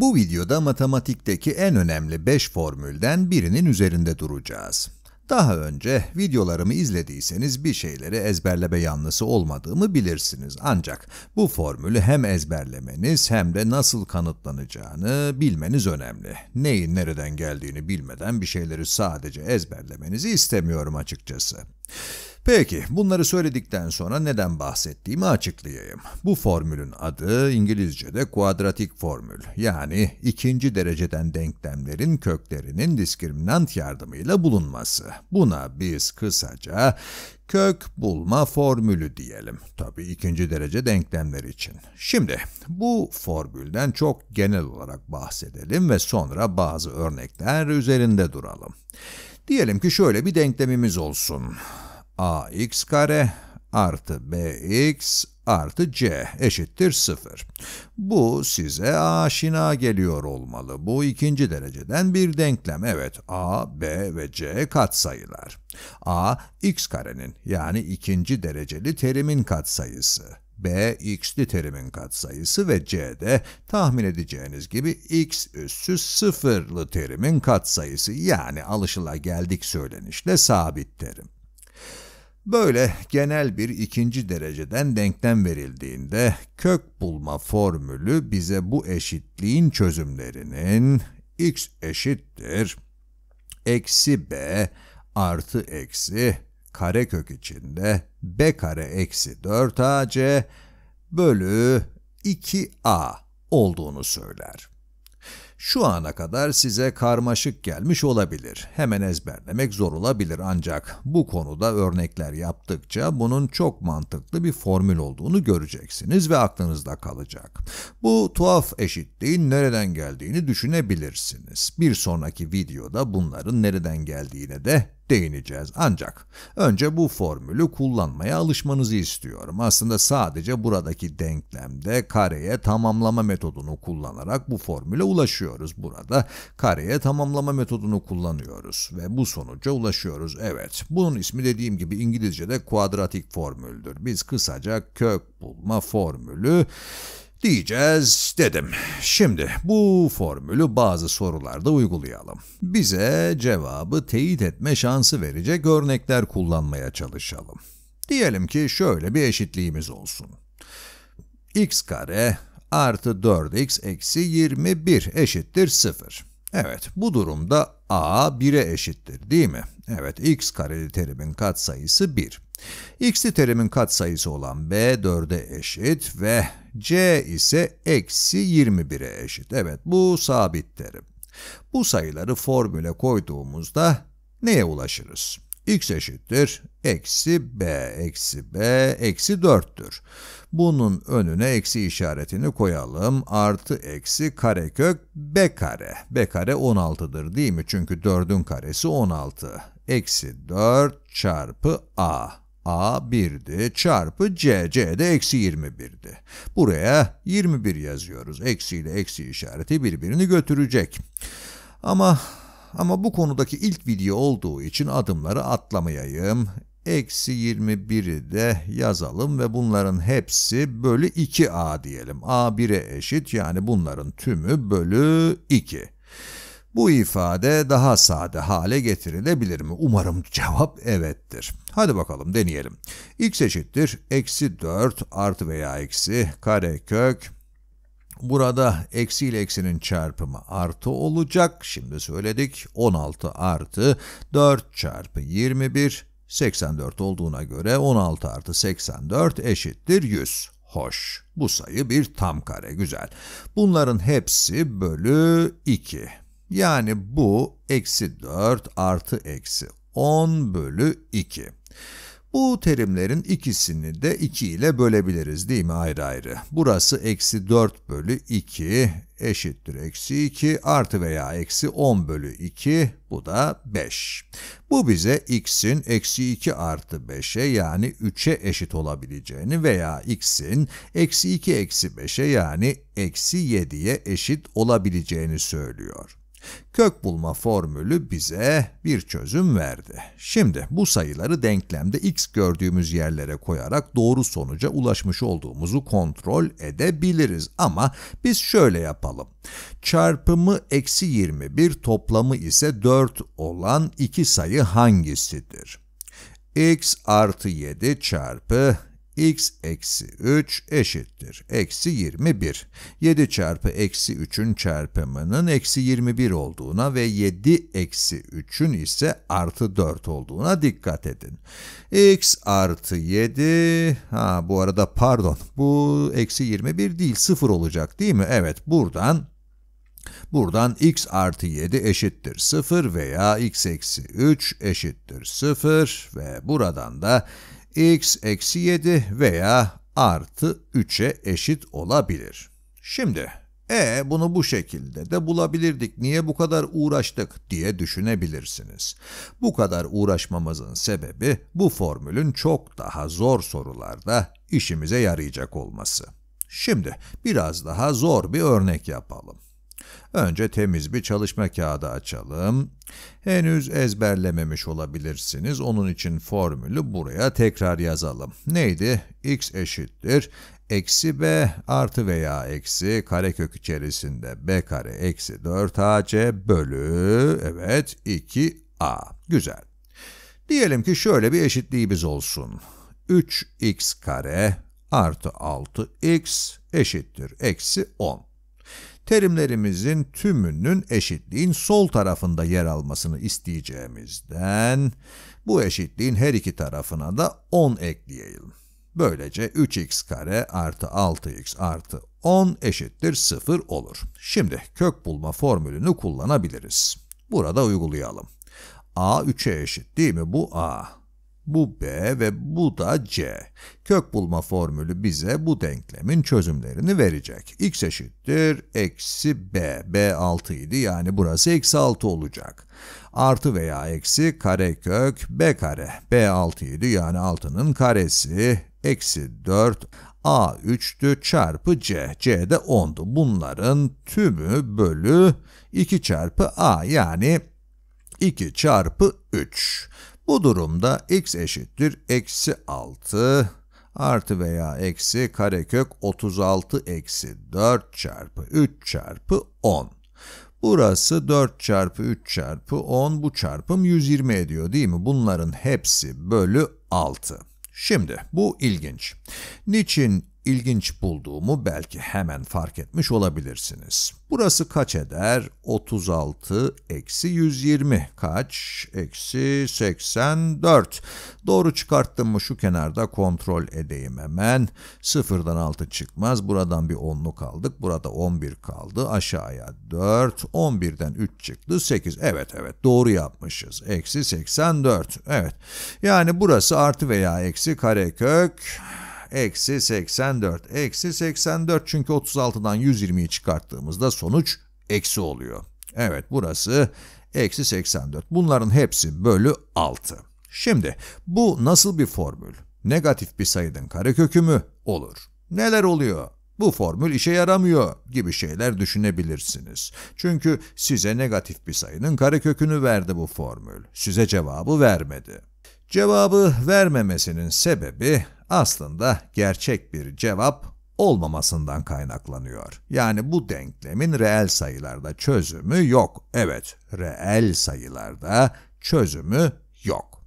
Bu videoda matematikteki en önemli 5 formülden birinin üzerinde duracağız. Daha önce videolarımı izlediyseniz bir şeyleri ezberleme yanlısı olmadığımı bilirsiniz. Ancak bu formülü hem ezberlemeniz hem de nasıl kanıtlanacağını bilmeniz önemli. Neyin nereden geldiğini bilmeden bir şeyleri sadece ezberlemenizi istemiyorum açıkçası. Peki, bunları söyledikten sonra neden bahsettiğimi açıklayayım. Bu formülün adı İngilizce'de kuadratik formül, yani ikinci dereceden denklemlerin köklerinin diskriminant yardımıyla bulunması. Buna biz kısaca kök bulma formülü diyelim. Tabi ikinci derece denklemler için. Şimdi bu formülden çok genel olarak bahsedelim ve sonra bazı örnekler üzerinde duralım. Diyelim ki şöyle bir denklemimiz olsun ax kare artı bx artı c eşittir 0. Bu size aşina geliyor olmalı. Bu ikinci dereceden bir denklem. Evet a, b ve c katsayılar. a x karenin yani ikinci dereceli terimin katsayısı. B, x'li terimin katsayısı ve c de tahmin edeceğiniz gibi x üssü sıfırlı terimin katsayısı yani alışılageldik söylenişle sabit terim. Böyle genel bir ikinci dereceden denklem verildiğinde kök bulma formülü bize bu eşitliğin çözümlerinin x eşittir eksi b artı eksi karekök içinde b kare eksi 4ac bölü 2a olduğunu söyler. Şu ana kadar size karmaşık gelmiş olabilir. Hemen ezberlemek zor olabilir ancak bu konuda örnekler yaptıkça bunun çok mantıklı bir formül olduğunu göreceksiniz ve aklınızda kalacak. Bu tuhaf eşitliğin nereden geldiğini düşünebilirsiniz. Bir sonraki videoda bunların nereden geldiğine de değineceğiz. Ancak önce bu formülü kullanmaya alışmanızı istiyorum. Aslında sadece buradaki denklemde kareye tamamlama metodunu kullanarak bu formüle ulaşıyoruz. Burada kareye tamamlama metodunu kullanıyoruz ve bu sonuca ulaşıyoruz. Evet, bunun ismi dediğim gibi İngilizce'de kuadratik formüldür. Biz kısaca kök bulma formülü diyeceğiz dedim. Şimdi bu formülü bazı sorularda uygulayalım. Bize cevabı teyit etme şansı verecek örnekler kullanmaya çalışalım. Diyelim ki şöyle bir eşitliğimiz olsun. x kare artı 4x eksi 21 eşittir 0. Evet, bu durumda a 1'e eşittir değil mi? Evet x kareli terimin katsayısı 1. x'li terimin katsayısı olan b 4'e eşit ve c ise eksi 21'e eşit. Evet bu sabit terim. Bu sayıları formüle koyduğumuzda neye ulaşırız? x eşittir eksi b eksi b eksi 4'tür. Bunun önüne eksi işaretini koyalım. Artı eksi karekök b kare. b kare 16'dır değil mi? Çünkü 4'ün karesi 16 eksi 4 çarpı a. A 1'di çarpı c, c de eksi 21'di. Buraya 21 yazıyoruz. Eksi ile eksi işareti birbirini götürecek. Ama ama bu konudaki ilk video olduğu için adımları atlamayayım. Eksi 21'i de yazalım ve bunların hepsi bölü 2a diyelim. a 1'e eşit yani bunların tümü bölü 2. Bu ifade daha sade hale getirilebilir mi? Umarım cevap evettir. Hadi bakalım deneyelim. x eşittir eksi 4 artı veya eksi kare kök Burada eksi ile eksinin çarpımı artı olacak. Şimdi söyledik 16 artı 4 çarpı 21 84 olduğuna göre 16 artı 84 eşittir 100. Hoş. Bu sayı bir tam kare. Güzel. Bunların hepsi bölü 2. Yani bu eksi 4 artı eksi 10 bölü 2. Bu terimlerin ikisini de 2 ile bölebiliriz değil mi ayrı ayrı? Burası eksi 4 bölü 2 eşittir eksi 2 artı veya eksi 10 bölü 2 bu da 5. Bu bize x'in eksi 2 artı 5'e yani 3'e eşit olabileceğini veya x'in eksi 2 eksi 5'e yani eksi 7'ye eşit olabileceğini söylüyor. Kök bulma formülü bize bir çözüm verdi. Şimdi bu sayıları denklemde x gördüğümüz yerlere koyarak doğru sonuca ulaşmış olduğumuzu kontrol edebiliriz. Ama biz şöyle yapalım. Çarpımı eksi 21 toplamı ise 4 olan iki sayı hangisidir? x artı 7 çarpı x eksi 3 eşittir. Eksi 21. 7 çarpı eksi 3'ün çarpımının eksi 21 olduğuna ve 7 eksi 3'ün ise artı 4 olduğuna dikkat edin. x artı 7, ha bu arada pardon bu eksi 21 değil 0 olacak değil mi? Evet buradan Buradan x artı 7 eşittir 0 veya x eksi 3 eşittir 0 ve buradan da x eksi 7 veya artı 3'e eşit olabilir. Şimdi e bunu bu şekilde de bulabilirdik. Niye bu kadar uğraştık diye düşünebilirsiniz. Bu kadar uğraşmamızın sebebi bu formülün çok daha zor sorularda işimize yarayacak olması. Şimdi biraz daha zor bir örnek yapalım. Önce temiz bir çalışma kağıdı açalım. Henüz ezberlememiş olabilirsiniz. Onun için formülü buraya tekrar yazalım. Neydi? x eşittir eksi b artı veya eksi karekök içerisinde b kare eksi 4ac bölü evet 2a. Güzel. Diyelim ki şöyle bir eşitliğimiz olsun. 3x kare artı 6x eşittir eksi 10 terimlerimizin tümünün eşitliğin sol tarafında yer almasını isteyeceğimizden bu eşitliğin her iki tarafına da 10 ekleyelim. Böylece 3x kare artı 6x artı 10 eşittir 0 olur. Şimdi kök bulma formülünü kullanabiliriz. Burada uygulayalım. a 3'e eşit değil mi? Bu a bu B ve bu da C. Kök bulma formülü bize bu denklemin çözümlerini verecek. x eşittir eksi B. B 6 idi yani burası eksi 6 olacak. Artı veya eksi karekök B kare. B 6 idi yani 6'nın karesi eksi 4 A 3'tü çarpı C. C de 10'du. Bunların tümü bölü 2 çarpı A yani 2 çarpı 3. Bu durumda x eşittir eksi 6 artı veya eksi karekök 36 eksi 4 çarpı 3 çarpı 10. Burası 4 çarpı 3 çarpı 10 bu çarpım 120 ediyor değil mi? Bunların hepsi bölü 6. Şimdi bu ilginç. Niçin ilginç bulduğumu belki hemen fark etmiş olabilirsiniz. Burası kaç eder? 36 eksi 120 kaç? Eksi 84. Doğru çıkarttım mı şu kenarda kontrol edeyim hemen. Sıfırdan 6 çıkmaz. Buradan bir 10'luk kaldık, Burada 11 kaldı. Aşağıya 4. 11'den 3 çıktı. 8. Evet evet doğru yapmışız. Eksi 84. Evet. Yani burası artı veya eksi karekök eksi 84, eksi 84 çünkü 36'dan 120'yi çıkarttığımızda sonuç eksi oluyor. Evet burası eksi 84. Bunların hepsi bölü 6. Şimdi bu nasıl bir formül? Negatif bir sayının karekökü mü? Olur. Neler oluyor? Bu formül işe yaramıyor gibi şeyler düşünebilirsiniz. Çünkü size negatif bir sayının karekökünü verdi bu formül. Size cevabı vermedi. Cevabı vermemesinin sebebi aslında gerçek bir cevap olmamasından kaynaklanıyor. Yani bu denklemin reel sayılarda çözümü yok. Evet, reel sayılarda çözümü yok.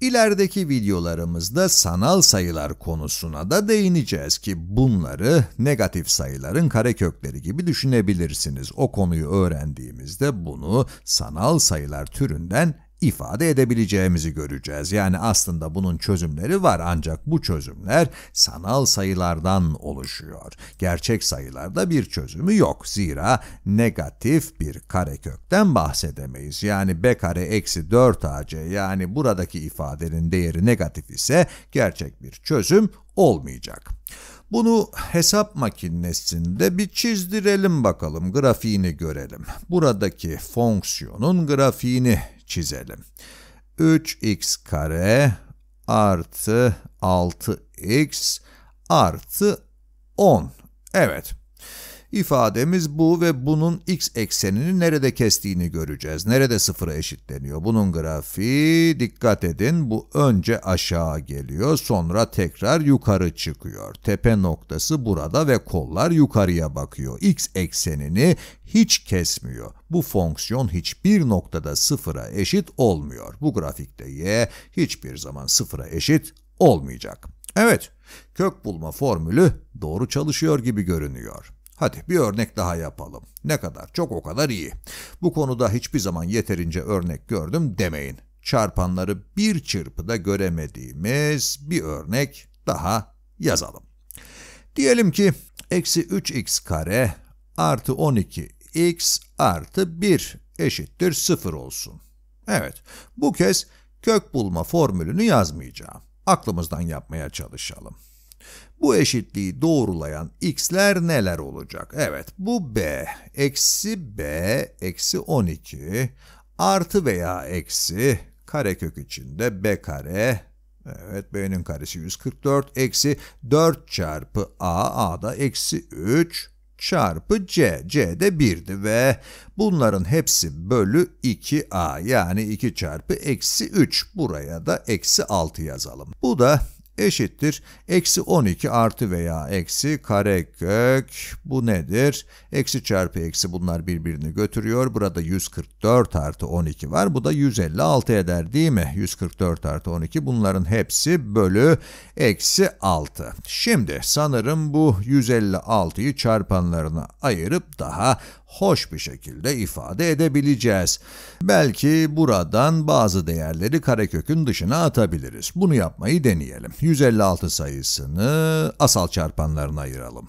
İlerideki videolarımızda sanal sayılar konusuna da değineceğiz ki bunları negatif sayıların karekökleri gibi düşünebilirsiniz. O konuyu öğrendiğimizde bunu sanal sayılar türünden ifade edebileceğimizi göreceğiz. Yani aslında bunun çözümleri var ancak bu çözümler sanal sayılardan oluşuyor. Gerçek sayılarda bir çözümü yok. Zira negatif bir karekökten bahsedemeyiz. Yani b kare eksi 4 ac yani buradaki ifadenin değeri negatif ise gerçek bir çözüm olmayacak. Bunu hesap makinesinde bir çizdirelim bakalım, grafiğini görelim. Buradaki fonksiyonun grafiğini çizelim. 3x kare artı 6x artı 10. Evet İfademiz bu ve bunun x eksenini nerede kestiğini göreceğiz. Nerede sıfıra eşitleniyor? Bunun grafiği dikkat edin bu önce aşağı geliyor sonra tekrar yukarı çıkıyor. Tepe noktası burada ve kollar yukarıya bakıyor. x eksenini hiç kesmiyor. Bu fonksiyon hiçbir noktada sıfıra eşit olmuyor. Bu grafikte y hiçbir zaman sıfıra eşit olmayacak. Evet, kök bulma formülü doğru çalışıyor gibi görünüyor. Hadi bir örnek daha yapalım. Ne kadar çok o kadar iyi. Bu konuda hiçbir zaman yeterince örnek gördüm demeyin. Çarpanları bir çırpıda göremediğimiz bir örnek daha yazalım. Diyelim ki eksi 3x kare artı 12x artı 1 eşittir 0 olsun. Evet bu kez kök bulma formülünü yazmayacağım. Aklımızdan yapmaya çalışalım. Bu eşitliği doğrulayan x'ler neler olacak? Evet bu b, eksi b, eksi 12, artı veya eksi, karekök içinde b kare, evet b'nin karesi 144, eksi 4 çarpı a, a da eksi 3, çarpı c, c de 1'di ve bunların hepsi bölü 2a yani 2 çarpı eksi 3 buraya da eksi 6 yazalım. Bu da eşittir. Eksi 12 artı veya eksi karekök bu nedir? Eksi çarpı eksi bunlar birbirini götürüyor. Burada 144 artı 12 var. Bu da 156 eder değil mi? 144 artı 12 bunların hepsi bölü eksi 6. Şimdi sanırım bu 156'yı çarpanlarına ayırıp daha hoş bir şekilde ifade edebileceğiz. Belki buradan bazı değerleri karekökün dışına atabiliriz. Bunu yapmayı deneyelim. 156 sayısını asal çarpanlarına ayıralım.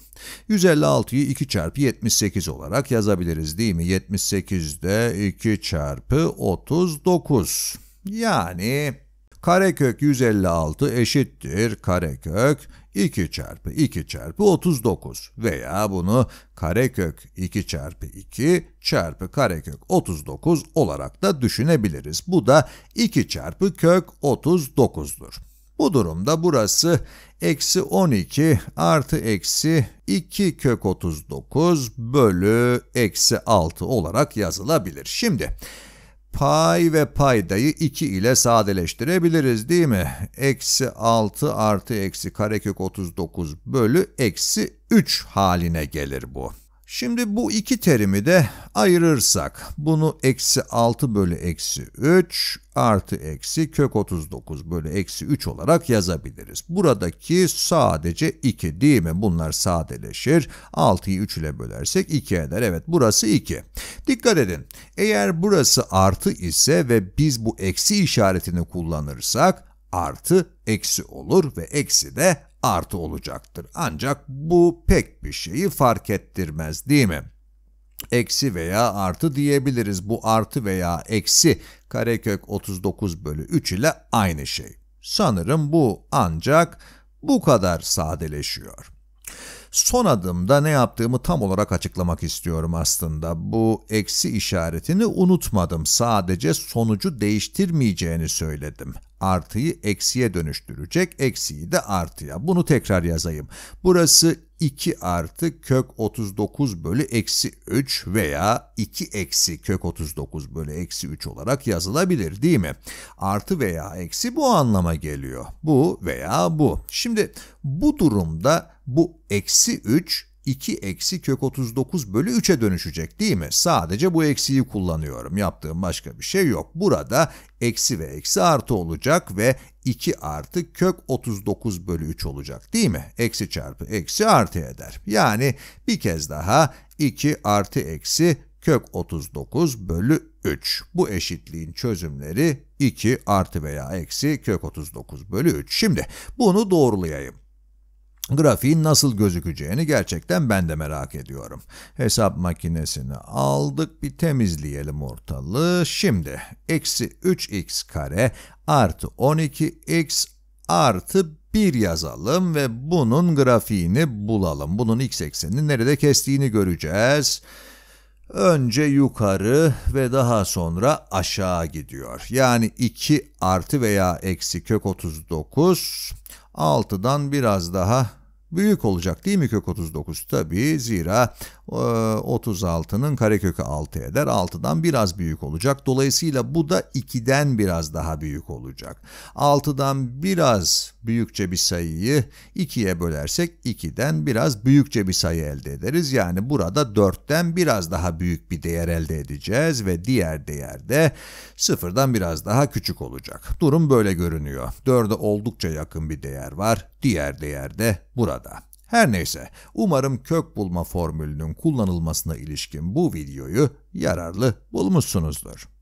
156'yı 2 çarpı 78 olarak yazabiliriz değil mi? 78 de 2 çarpı 39. Yani karekök 156 eşittir karekök 2 çarpı 2 çarpı 39 veya bunu karekök 2 çarpı 2 çarpı karekök 39 olarak da düşünebiliriz. Bu da 2 çarpı kök 39'dur. Bu durumda burası eksi 12 artı eksi 2 kök 39 bölü eksi 6 olarak yazılabilir. Şimdi pay ve paydayı 2 ile sadeleştirebiliriz değil mi? Eksi 6 artı eksi karekök 39 bölü eksi 3 haline gelir bu. Şimdi bu iki terimi de Ayırırsak bunu eksi 6 bölü eksi 3 artı eksi kök 39 bölü eksi 3 olarak yazabiliriz. Buradaki sadece 2 değil mi? Bunlar sadeleşir. 6'yı 3 ile bölersek 2 eder. Evet burası 2. Dikkat edin. Eğer burası artı ise ve biz bu eksi işaretini kullanırsak artı eksi olur ve eksi de artı olacaktır. Ancak bu pek bir şeyi fark ettirmez değil mi? eksi veya artı diyebiliriz. Bu artı veya eksi karekök 39 bölü 3 ile aynı şey. Sanırım bu ancak bu kadar sadeleşiyor. Son adımda ne yaptığımı tam olarak açıklamak istiyorum aslında. Bu eksi işaretini unutmadım. Sadece sonucu değiştirmeyeceğini söyledim artıyı eksiye dönüştürecek, eksiyi de artıya. Bunu tekrar yazayım. Burası 2 artı kök 39 bölü eksi 3 veya 2 eksi kök 39 bölü eksi 3 olarak yazılabilir değil mi? Artı veya eksi bu anlama geliyor. Bu veya bu. Şimdi bu durumda bu eksi 3 2 eksi kök 39 bölü 3'e dönüşecek değil mi? Sadece bu eksiyi kullanıyorum. Yaptığım başka bir şey yok. Burada eksi ve eksi artı olacak ve 2 artı kök 39 bölü 3 olacak değil mi? Eksi çarpı eksi artı eder. Yani bir kez daha 2 artı eksi kök 39 bölü 3. Bu eşitliğin çözümleri 2 artı veya eksi kök 39 bölü 3. Şimdi bunu doğrulayayım. Grafiğin nasıl gözükeceğini gerçekten ben de merak ediyorum. Hesap makinesini aldık bir temizleyelim ortalığı. Şimdi eksi 3x kare artı 12x artı 1 yazalım ve bunun grafiğini bulalım. Bunun x eksenini nerede kestiğini göreceğiz. Önce yukarı ve daha sonra aşağı gidiyor. Yani 2 artı veya eksi kök 39 6'dan biraz daha büyük olacak değil mi kök 39? Tabii zira 36'nın ee, karekökü 6 eder. 6'dan biraz büyük olacak. Dolayısıyla bu da 2'den biraz daha büyük olacak. 6'dan biraz büyükçe bir sayıyı 2'ye bölersek 2'den biraz büyükçe bir sayı elde ederiz. Yani burada 4'ten biraz daha büyük bir değer elde edeceğiz ve diğer değer de 0'dan biraz daha küçük olacak. Durum böyle görünüyor. 4'e oldukça yakın bir değer var. Diğer değer de burada. Her neyse, umarım kök bulma formülünün kullanılmasına ilişkin bu videoyu yararlı bulmuşsunuzdur.